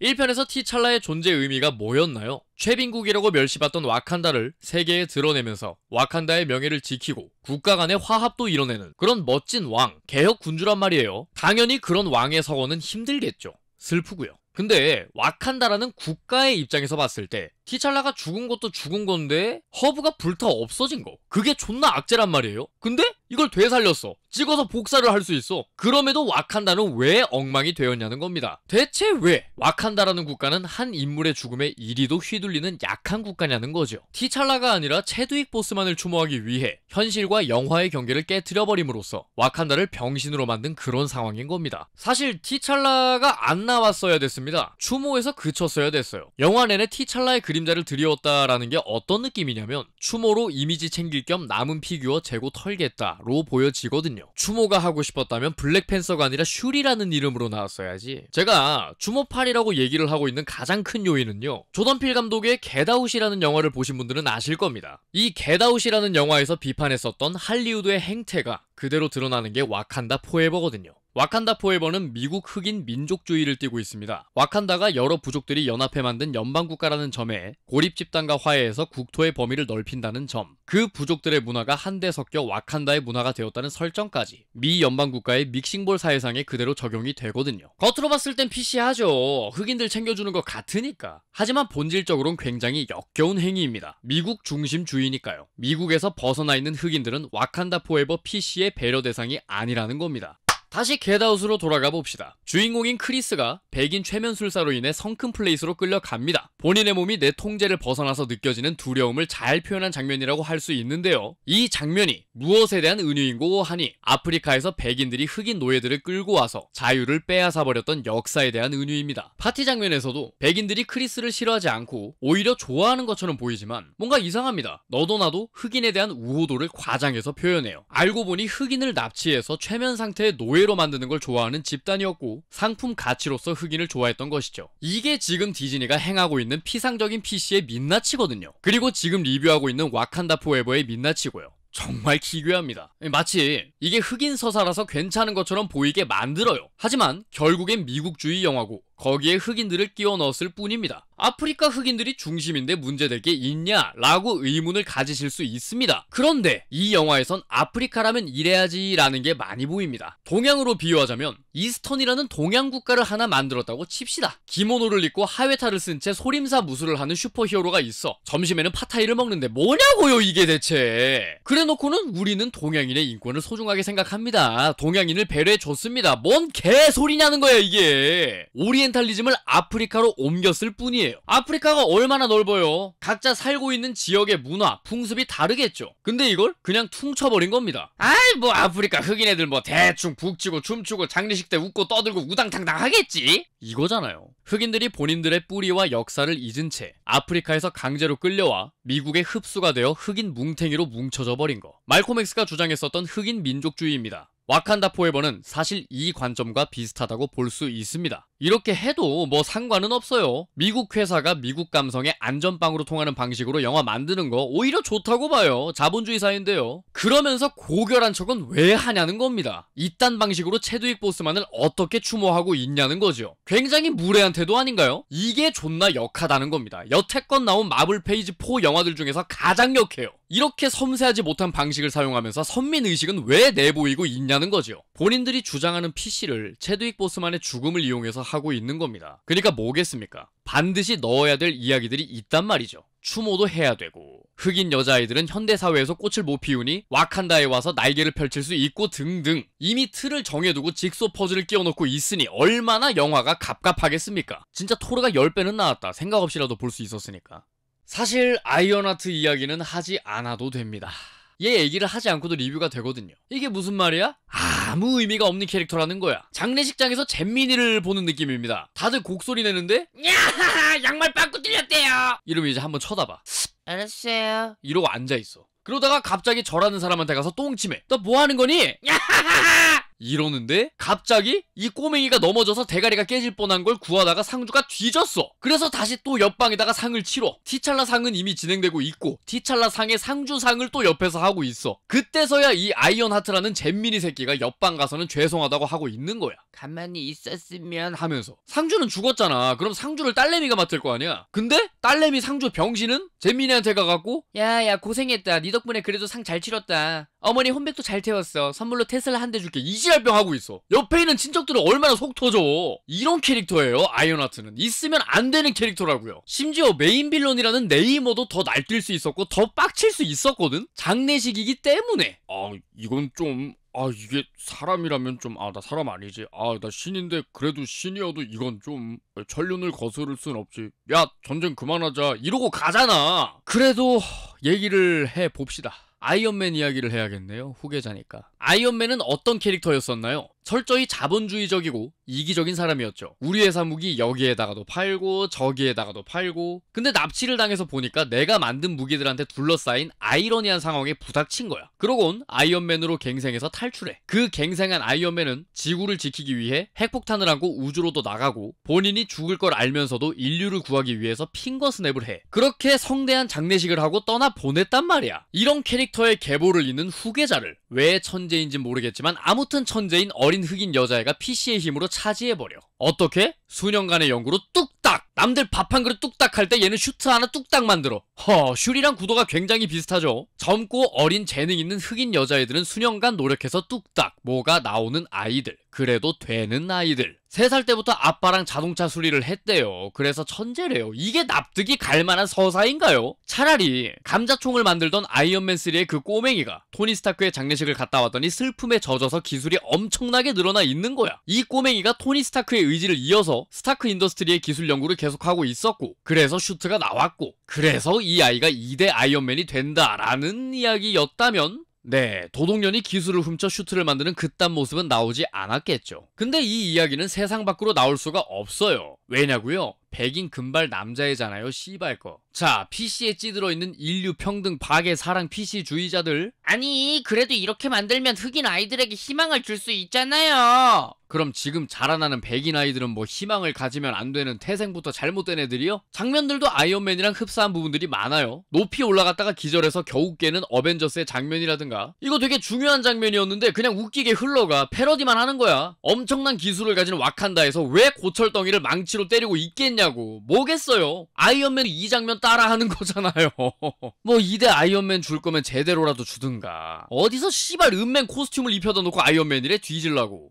1편에서 티찰라의 존재 의미가 뭐였나요? 최빈국이라고 멸시받던 와칸다를 세계에 드러내면서 와칸다의 명예를 지키고 국가 간의 화합도 이뤄내는 그런 멋진 왕, 개혁 군주란 말이에요. 당연히 그런 왕의 서원은 힘들겠죠. 슬프고요. 근데 와칸다라는 국가의 입장에서 봤을 때 티찰라가 죽은 것도 죽은 건데 허브가 불타 없어진 거 그게 존나 악재란 말이에요 근데 이걸 되살렸어. 찍어서 복사를 할 수 있어. 그럼에도 와칸다는 왜 엉망이 되었냐는 겁니다. 대체 왜 와칸다라는 국가는 한 인물의 죽음에 이리도 휘둘리는 약한 국가냐는 거죠. 티찰라가 아니라 체드윅 보스만을 추모하기 위해 현실과 영화의 경계를 깨뜨려버림으로써 와칸다를 병신으로 만든 그런 상황인 겁니다. 사실 티찰라가 안 나왔어야 됐습니다. 추모에서 그쳤어야 됐어요. 영화 내내 티찰라의 그림자를 들이웠다라는 게 어떤 느낌이냐면 추모로 이미지 챙길 겸 남은 피규어 재고 털겠다 로 보여지거든요. 추모가 하고 싶었다면 블랙팬서가 아니라 슈리라는 이름으로 나왔어야지. 제가 추모팔이라고 얘기를 하고 있는 가장 큰 요인은요. 조던필 감독의 겟아웃이라는 영화를 보신 분들은 아실 겁니다. 이 겟아웃이라는 영화에서 비판했었던 할리우드의 행태가 그대로 드러나는 게 와칸다 포에버거든요. 와칸다 포에버는 미국 흑인 민족주의를 띠고 있습니다. 와칸다가 여러 부족들이 연합해 만든 연방국가라는 점에 고립 집단과 화해해서 국토의 범위를 넓힌다는 점, 그 부족들의 문화가 한데 섞여 와칸다의 문화가 되었다는 설정까지 미 연방국가의 믹싱볼 사회상에 그대로 적용이 되거든요. 겉으로 봤을 땐 PC하죠. 흑인들 챙겨주는 것 같으니까. 하지만 본질적으로는 굉장히 역겨운 행위입니다. 미국 중심주의니까요. 미국에서 벗어나 있는 흑인들은 와칸다 포에버 PC의 배려 대상이 아니라는 겁니다. 다시 겟아웃으로 돌아가 봅시다. 주인공인 크리스가 백인 최면술사로 인해 성큼 플레이스로 끌려갑니다. 본인의 몸이 내 통제를 벗어나서 느껴지는 두려움을 잘 표현한 장면이라고 할 수 있는데요. 이 장면이 무엇에 대한 은유인고 하니 아프리카에서 백인들이 흑인 노예들을 끌고 와서 자유를 빼앗아버렸던 역사에 대한 은유입니다. 파티 장면에서도 백인들이 크리스를 싫어하지 않고 오히려 좋아하는 것처럼 보이지만 뭔가 이상합니다. 너도 나도 흑인에 대한 우호도를 과장해서 표현해요. 알고 보니 흑인을 납치해서 최면 상태의 노예 오해로 만드는 걸 좋아하는 집단이었고 상품 가치로서 흑인을 좋아했던 것이죠. 이게 지금 디즈니가 행하고 있는 피상적인 PC의 민낯이거든요. 그리고 지금 리뷰하고 있는 와칸다 포에버의 민낯이고요. 정말 기괴합니다. 예, 마치 이게 흑인 서사라서 괜찮은 것처럼 보이게 만들어요. 하지만 결국엔 미국주의 영화고 거기에 흑인들을 끼워 넣었을 뿐입니다. 아프리카 흑인들이 중심인데 문제될 게 있냐? 라고 의문을 가지실 수 있습니다. 그런데 이 영화에선 아프리카라면 이래야지 라는 게 많이 보입니다. 동양으로 비유하자면 이스턴이라는 동양 국가를 하나 만들었다고 칩시다. 기모노를 입고 하회타를 쓴 채 소림사 무술을 하는 슈퍼히어로가 있어. 점심에는 파타이를 먹는데 뭐냐고요 이게 대체. 그래놓고는 우리는 동양인의 인권을 소중하게 생각합니다. 동양인을 배려해줬습니다. 뭔 개소리냐는 거야 이게. 오리 오리엔탈리즘을 아프리카로 옮겼을 뿐이에요. 아프리카가 얼마나 넓어요. 각자 살고 있는 지역의 문화, 풍습이 다르겠죠. 근데 이걸 그냥 퉁쳐버린 겁니다. 아이 뭐 아프리카 흑인 애들 뭐 대충 북치고 춤추고 장례식 때 웃고 떠들고 우당탕당 하겠지? 이거잖아요. 흑인들이 본인들의 뿌리와 역사를 잊은 채 아프리카에서 강제로 끌려와 미국의 흡수가 되어 흑인 뭉탱이로 뭉쳐져 버린 거. 말코 엑스가 주장했었던 흑인 민족주의입니다. 와칸다 포에버는 사실 이 관점과 비슷하다고 볼 수 있습니다. 이렇게 해도 뭐 상관은 없어요. 미국 회사가 미국 감성의 안전빵으로 통하는 방식으로 영화 만드는 거 오히려 좋다고 봐요. 자본주의 사회인데요. 그러면서 고결한 척은 왜 하냐는 겁니다. 이딴 방식으로 체드윅 보스만을 어떻게 추모하고 있냐는 거죠. 굉장히 무례한 태도 아닌가요? 이게 존나 역하다는 겁니다. 여태껏 나온 마블 페이지 4 영화들 중에서 가장 역해요. 이렇게 섬세하지 못한 방식을 사용하면서 선민의식은 왜 내보이고 있냐는 거죠. 본인들이 주장하는 PC를 체드윅 보스만의 죽음을 이용해서 하고 있는 겁니다. 그러니까 뭐겠습니까? 반드시 넣어야 될 이야기들이 있단 말이죠. 추모도 해야 되고 흑인 여자아이들은 현대사회에서 꽃을 못 피우니 와칸다에 와서 날개를 펼칠 수 있고 등등 이미 틀을 정해두고 직소 퍼즐을 끼워놓고 있으니 얼마나 영화가 갑갑하겠습니까? 진짜 토르가 10배는 나왔다 생각 없이라도 볼 수 있었으니까 사실 아이언하트 이야기는 하지 않아도 됩니다. 얘 얘기를 하지 않고도 리뷰가 되거든요. 이게 무슨 말이야? 아무 의미가 없는 캐릭터라는 거야. 장례식장에서 잼민이를 보는 느낌입니다. 다들 곡소리 내는데 야 양말 빠꾸 뚫렸대요. 이러면 이제 한번 쳐다봐. 알았어요. 이러고 앉아있어. 그러다가 갑자기 절하는 사람한테 가서 똥침해. 너뭐 하는 거니? 야하하! 하 이러는데 갑자기 이 꼬맹이가 넘어져서 대가리가 깨질 뻔한 걸 구하다가 상주가 뒤졌어. 그래서 다시 또 옆방에다가 상을 치러. 티찰라 상은 이미 진행되고 있고 티찰라 상의 상주 상을 또 옆에서 하고 있어. 그때서야 이 아이언 하트라는 잼미니 새끼가 옆방 가서는 죄송하다고 하고 있는 거야. 가만히 있었으면 하면서 상주는 죽었잖아. 그럼 상주를 딸내미가 맡을 거 아니야. 근데 딸내미 상주 병신은 잼미니한테 가갖고 야야 고생했다. 니 덕분에 그래도 상 잘 치렀다. 어머니 혼백도 잘 태웠어. 선물로 테슬라 한 대 줄게. 이지랄병 하고 있어. 옆에 있는 친척들은 얼마나 속 터져. 이런 캐릭터예요. 아이오나트는 있으면 안 되는 캐릭터라고요. 심지어 메인 빌런이라는 네이머도 더 날뛸 수 있었고 더 빡칠 수 있었거든. 장례식이기 때문에. 아 이건 좀. 아 이게 사람이라면 좀 아 나 사람 아니지 아 나 신인데 그래도 신이어도 이건 좀 천륜을 거스를 순 없지 야 전쟁 그만하자 이러고 가잖아 그래도 얘기를 해봅시다 아이언맨 이야기를 해야겠네요. 후계자니까. 아이언맨은 어떤 캐릭터였었나요? 철저히 자본주의적이고 이기적인 사람이었죠. 우리 회사 무기 여기에다가도 팔고 저기에다가도 팔고 근데 납치를 당해서 보니까 내가 만든 무기들한테 둘러싸인 아이러니한 상황에 부닥친 거야. 그러곤 아이언맨으로 갱생해서 탈출해. 그 갱생한 아이언맨은 지구를 지키기 위해 핵폭탄을 하고 우주로도 나가고 본인이 죽을 걸 알면서도 인류를 구하기 위해서 핑거 스냅을 해. 그렇게 성대한 장례식을 하고 떠나 보냈단 말이야. 이런 캐릭터의 계보를 잇는 후계자를 왜천지 천재인지 모르겠지만 아무튼 천재인 어린 흑인 여자애가 PC의 힘으로 차지해버려. 어떻게? 수년간의 연구로 뚝딱! 남들 밥 한 그릇 뚝딱 할 때 얘는 슈트 하나 뚝딱 만들어. 허, 슈리랑 구도가 굉장히 비슷하죠? 젊고 어린 재능 있는 흑인 여자애들은 수년간 노력해서 뚝딱 뭐가 나오는 아이들. 그래도 되는 아이들. 3살 때부터 아빠랑 자동차 수리를 했대요. 그래서 천재래요. 이게 납득이 갈 만한 서사인가요? 차라리 감자총을 만들던 아이언맨 3의 그 꼬맹이가 토니 스타크의 장례식을 갔다 왔더니 슬픔에 젖어서 기술이 엄청나게 늘어나 있는 거야. 이 꼬맹이가 토니 스타크의 의지를 이어서 스타크 인더스트리의 기술 연구를 계속 계속하고 있었고 그래서 슈트가 나왔고 그래서 이 아이가 2대 아이언맨이 된다라는 이야기였다면 네, 도동년이 기술을 훔쳐 슈트를 만드는 그딴 모습은 나오지 않았겠죠. 근데 이 이야기는 세상 밖으로 나올 수가 없어요. 왜냐구요 백인 금발 남자애잖아요, 씨발 거. 자, PC에 찌들어 있는 인류 평등 박의 사랑 PC주의자들. 아니, 그래도 이렇게 만들면 흑인 아이들에게 희망을 줄 수 있잖아요. 그럼 지금 자라나는 백인 아이들은 뭐 희망을 가지면 안 되는 태생부터 잘못된 애들이요? 장면들도 아이언맨이랑 흡사한 부분들이 많아요. 높이 올라갔다가 기절해서 겨우 깨는 어벤져스의 장면이라든가. 이거 되게 중요한 장면이었는데 그냥 웃기게 흘러가. 패러디만 하는 거야. 엄청난 기술을 가진 와칸다에서 왜 고철덩이를 망치로 때리고 있겠냐고. 뭐겠어요? 아이언맨 이 장면 딱 따라하는 거잖아요. 뭐 2대 아이언맨 줄 거면 제대로라도 주든가. 어디서 씨발 은맨 코스튬을 입혀다 놓고 아이언맨이래 뒤질라고.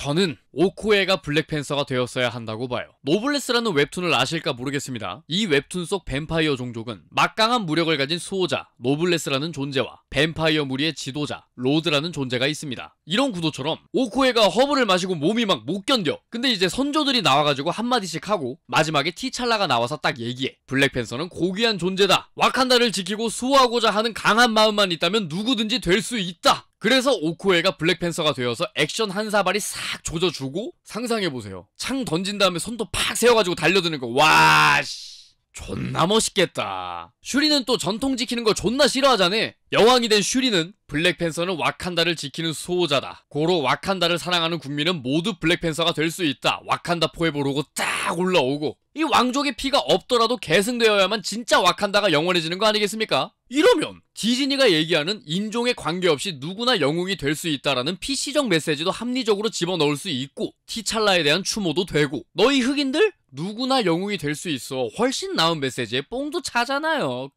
저는 오코에가 블랙팬서가 되었어야 한다고 봐요. 노블레스라는 웹툰을 아실까 모르겠습니다. 이 웹툰 속 뱀파이어 종족은 막강한 무력을 가진 수호자 노블레스라는 존재와 뱀파이어 무리의 지도자 로드라는 존재가 있습니다. 이런 구도처럼 오코에가 허브를 마시고 몸이 막 못 견뎌. 근데 이제 선조들이 나와가지고 한마디씩 하고 마지막에 티찰라가 나와서 딱 얘기해. 블랙팬서는 고귀한 존재다. 와칸다를 지키고 수호하고자 하는 강한 마음만 있다면 누구든지 될 수 있다. 그래서 오코에가 블랙팬서가 되어서 액션 한 사발이 싹 조져주고 상상해보세요. 창 던진 다음에 손도 팍 세워가지고 달려드는 거. 와, 씨. 존나 멋있겠다. 슈리는 또 전통 지키는 거 존나 싫어하잖아. 여왕이 된 슈리는 블랙팬서는 와칸다를 지키는 수호자다. 고로 와칸다를 사랑하는 국민은 모두 블랙팬서가 될 수 있다. 와칸다 포에보로고 딱 올라오고 이 왕족의 피가 없더라도 계승되어야만 진짜 와칸다가 영원해지는 거 아니겠습니까? 이러면 디즈니가 얘기하는 인종에 관계없이 누구나 영웅이 될 수 있다라는 PC적 메시지도 합리적으로 집어넣을 수 있고 티찰라에 대한 추모도 되고 너희 흑인들 누구나 영웅이 될 수 있어 훨씬 나은 메시지에 뽕도 차잖아요.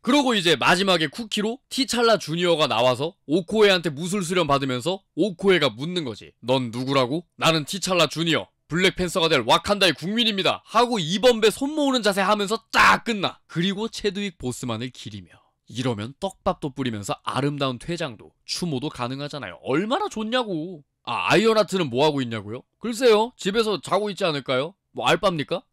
그러고 이제 마지막에 쿠키로 티찰라 주니어가 나와서 오코에한테 무술 수련 받으면서 오코에가 묻는 거지. 넌 누구라고? 나는 티찰라 주니어. 블랙팬서가 될 와칸다의 국민입니다. 하고 2번 배손 모으는 자세 하면서 쫙 끝나. 그리고 체드윅 보스만을 기리며 이러면 떡밥도 뿌리면서 아름다운 퇴장도 추모도 가능하잖아요. 얼마나 좋냐고. 아 아이언하트는 뭐하고 있냐고요? 글쎄요 집에서 자고 있지 않을까요? 뭐알밥니까